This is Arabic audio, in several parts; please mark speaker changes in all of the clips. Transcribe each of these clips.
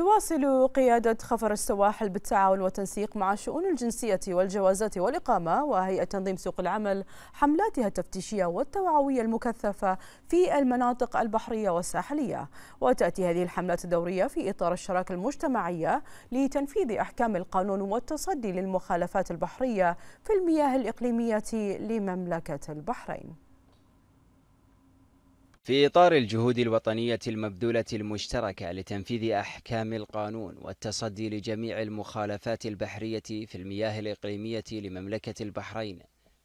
Speaker 1: تواصل قيادة خفر السواحل بالتعاون والتنسيق مع
Speaker 2: شؤون الجنسية والجوازات والإقامة وهيئة تنظيم سوق العمل حملاتها التفتيشية والتوعوية المكثفة في المناطق البحرية والساحلية وتأتي هذه الحملات الدورية في إطار الشراكة المجتمعية لتنفيذ أحكام القانون والتصدي للمخالفات البحرية في المياه الإقليمية لمملكة البحرين
Speaker 1: في إطار الجهود الوطنية المبذولة المشتركة لتنفيذ أحكام القانون والتصدي لجميع المخالفات البحرية في المياه الإقليمية لمملكة البحرين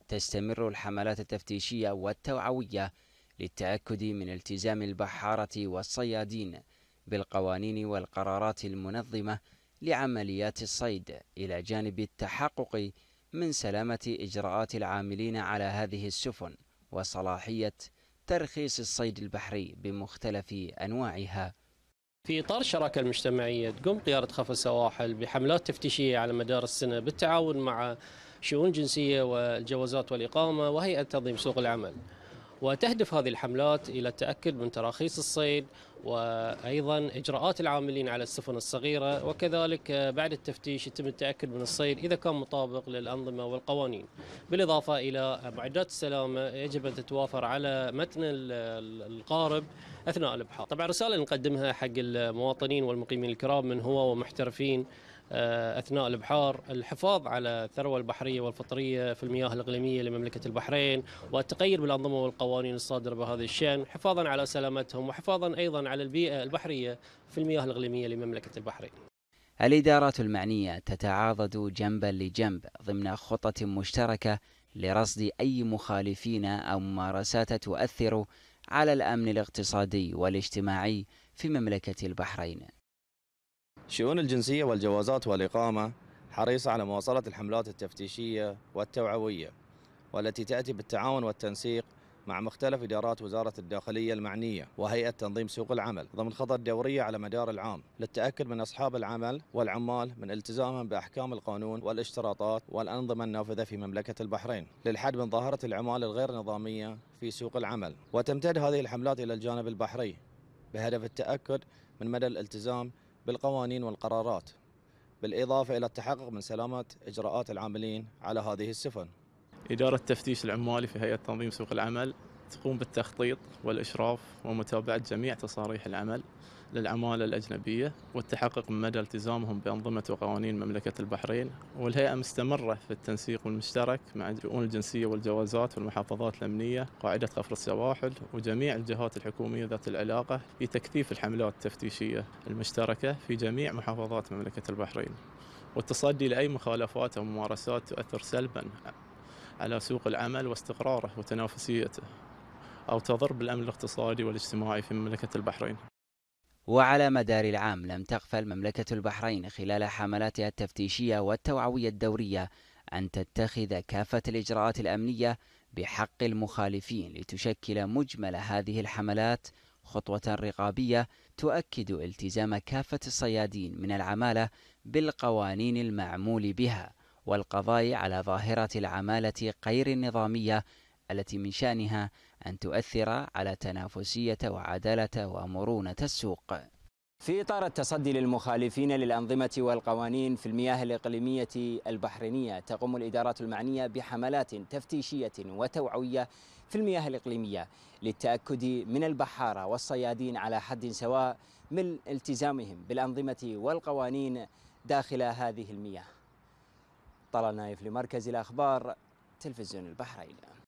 Speaker 1: تستمر الحملات التفتيشية والتوعوية للتأكد من التزام البحارة والصيادين بالقوانين والقرارات المنظمة لعمليات الصيد إلى جانب التحقق من سلامة إجراءات العاملين على هذه السفن وصلاحية ترخيص الصيد البحري بمختلف أنواعها
Speaker 2: في إطار الشراكة المجتمعية تقوم قيادة خفا السواحل بحملات تفتيشية على مدار السنة بالتعاون مع شؤون جنسية والجوازات والإقامة وهيئة تنظيم سوق العمل وتهدف هذه الحملات إلى التأكد من تراخيص الصيد وايضا اجراءات العاملين على السفن الصغيره وكذلك آه، بعد التفتيش يتم التاكد من الصيد اذا كان مطابق للانظمه والقوانين بالاضافه الى معدات آه، السلامه يجب ان تتوافر على متن القارب اثناء الابحار طبعا رساله نقدمها حق المواطنين والمقيمين الكرام من هو ومحترفين آه، اثناء البحار الحفاظ على الثروه البحريه والفطريه في المياه الاقليميه لمملكه البحرين والتقيد بالانظمه والقوانين الصادره بهذا الشان حفاظا على سلامتهم وحفاظا ايضا على البيئة البحرية في المياه الإقليمية لمملكة البحرين
Speaker 1: الإدارات المعنية تتعاضد جنبا لجنب ضمن خطه مشتركة لرصد أي مخالفين أو ممارسات تؤثر على الأمن الاقتصادي والاجتماعي في مملكة
Speaker 3: البحرين شؤون الجنسية والجوازات والإقامة حريصة على مواصلة الحملات التفتيشية والتوعوية والتي تأتي بالتعاون والتنسيق مع مختلف إدارات وزارة الداخلية المعنية وهيئة تنظيم سوق العمل ضمن خطط دورية على مدار العام للتأكد من أصحاب العمل والعمال من التزامهم بأحكام القانون والاشتراطات والأنظمة النافذة في مملكة البحرين للحد من ظاهرة العمال الغير نظامية في سوق العمل وتمتد هذه الحملات إلى الجانب البحري بهدف التأكد من مدى الالتزام بالقوانين والقرارات بالإضافة إلى التحقق من سلامة إجراءات العاملين على هذه السفن
Speaker 4: إدارة التفتيش العمالي في هيئة تنظيم سوق العمل تقوم بالتخطيط والإشراف ومتابعة جميع تصاريح العمل للعمالة الأجنبية والتحقق من مدى التزامهم بأنظمة وقوانين مملكة البحرين والهيئة مستمرة في التنسيق المشترك مع شؤون الجنسية والجوازات والمحافظات الأمنية قاعدة خفر السواحل وجميع الجهات الحكومية ذات العلاقة في تكثيف الحملات التفتيشية المشتركة في جميع محافظات مملكة البحرين والتصدي لأي مخالفات أو ممارسات تؤثر سلبا على سوق العمل واستقراره وتنافسيته أو تضر بالأمن الاقتصادي والاجتماعي في مملكة البحرين وعلى
Speaker 1: مدار العام لم تغفل مملكة البحرين خلال حملاتها التفتيشية والتوعوية الدورية أن تتخذ كافة الإجراءات الأمنية بحق المخالفين لتشكل مجمل هذه الحملات خطوة رقابية تؤكد التزام كافة الصيادين من العمالة بالقوانين المعمول بها والقضاء على ظاهرة العمالة غير النظامية التي من شأنها أن تؤثر على تنافسية وعدالة ومرونة السوق. في إطار التصدي للمخالفين للأنظمة والقوانين في المياه الإقليمية البحرينية تقوم الإدارات المعنية بحملات تفتيشية وتوعوية في المياه الإقليمية للتأكد من البحارة والصيادين على حد سواء من التزامهم بالأنظمة والقوانين داخل هذه المياه طلال نايف لمركز الأخبار تلفزيون البحرين